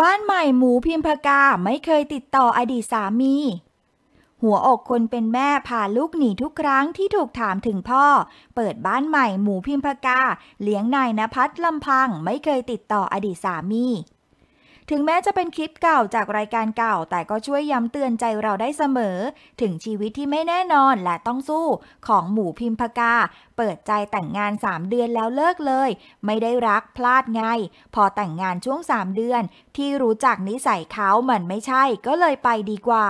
บ้านใหม่หมูพิมพากาไม่เคยติดต่ออดีตสามี หัวอกคนเป็นแม่พาลูกหนีทุกครั้งที่ถูกถามถึงพ่อ เปิดบ้านใหม่หมูพิมพากาเลี้ยงนายนภัสลำพังไม่เคยติดต่ออดีตสามีถึงแม้จะเป็นคลิปเก่าจากรายการเก่าแต่ก็ช่วยย้ำเตือนใจเราได้เสมอ ถึงชีวิตที่ไม่แน่นอนและต้องสู้ ของหมูพิมพกา เปิดใจแต่งงาน 3 เดือนแล้วเลิกเลย ไม่ได้รักพลาดไง พอแต่งงานช่วง 3 เดือน ที่รู้จักนิสัยเขามันไม่ใช่ ก็เลยไปดีกว่า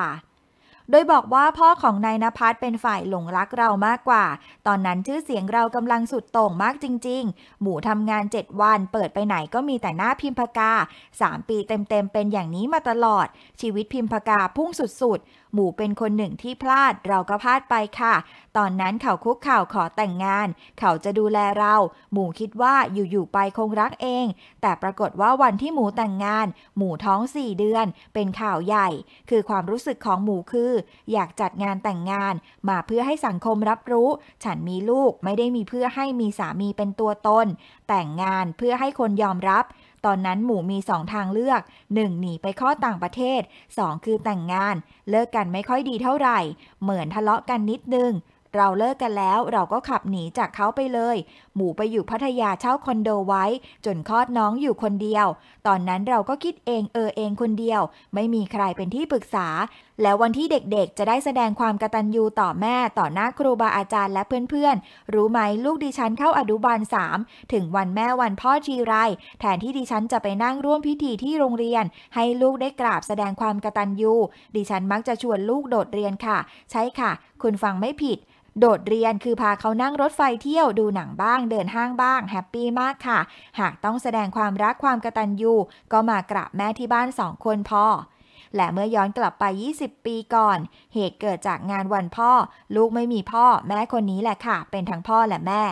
โดยบอกว่าพ่อของนายนภัสเป็นฝ่ายหลงรักเรามากกว่า ตอนนั้นชื่อเสียงเรากำลังสุดโต่งมากจริง ๆ หมู่ทำงาน7วัน เปิดไปไหนก็มีแต่หน้าพิมพ์ากา 3 ปีเต็มๆเป็นอย่างนี้มาตลอด ชีวิตพิมพ์ากาพุ่งสุดๆหมู่เป็นคนหนึ่งที่พลาด เราก็พลาดไปค่ะ ตอนนั้นเขาคุกเข่าขอแต่งงาน เขาจะดูแลเรา หมู่คิดว่าอยู่ๆไปคงรักเอง แต่ปรากฏว่าวันที่หมูแต่งงาน หมูท้อง4เดือน เป็นข่าวใหญ่ คือความรู้สึกของหมูคืออยากจัดงานแต่งงานมาเพื่อให้สังคมรับรู้ ฉันมีลูกไม่ได้มีเพื่อให้มีสามีเป็นตัวตน แต่งงานเพื่อให้คนยอมรับ ตอนนั้นหมูมีสองทางเลือก 1. หนีไปข้อต่างประเทศ 2. คือแต่งงาน เลิกกันไม่ค่อยดีเท่าไหร่ เหมือนทะเลาะกันนิดนึงเราเลิกกันแล้วเราก็ขับหนีจากเขาไปเลย หมูไปอยู่พัทยาเช่าคอนโดไว้ จนคลอดน้องอยู่คนเดียว ตอนนั้นเราก็คิดเองเออเองคนเดียว ไม่มีใครเป็นที่ปรึกษา แล้ววันที่เด็กๆจะได้แสดงความกตัญญูต่อแม่ต่อหน้าครูบาอาจารย์และเพื่อน ๆ รู้ไหมลูกดิฉันเข้าอดุบาล3ถึงวันแม่วันพ่อทีไรแทนที่ดิฉันจะไปนั่งร่วมพิธีที่โรงเรียน ให้ลูกได้กราบแสดงความกตัญญูดิฉันมักจะชวนลูกโดดเรียนค่ะ ใช่ค่ะ คุณฟังไม่ผิดโดดเรียนคือพาเขานั่งรถไฟเที่ยวดูหนังบ้างเดินห้างบ้าง แฮปปี้มากค่ะ หากต้องแสดงความรักความกระตันยู ก็มากราบแม่ที่บ้านสองคนพ่อ และเมื่อย้อนกลับไป 20 ปีก่อน เหตุเกิดจากงานวันพ่อ ลูกไม่มีพ่อ แม่คนนี้แหละค่ะ เป็นทั้งพ่อและแม่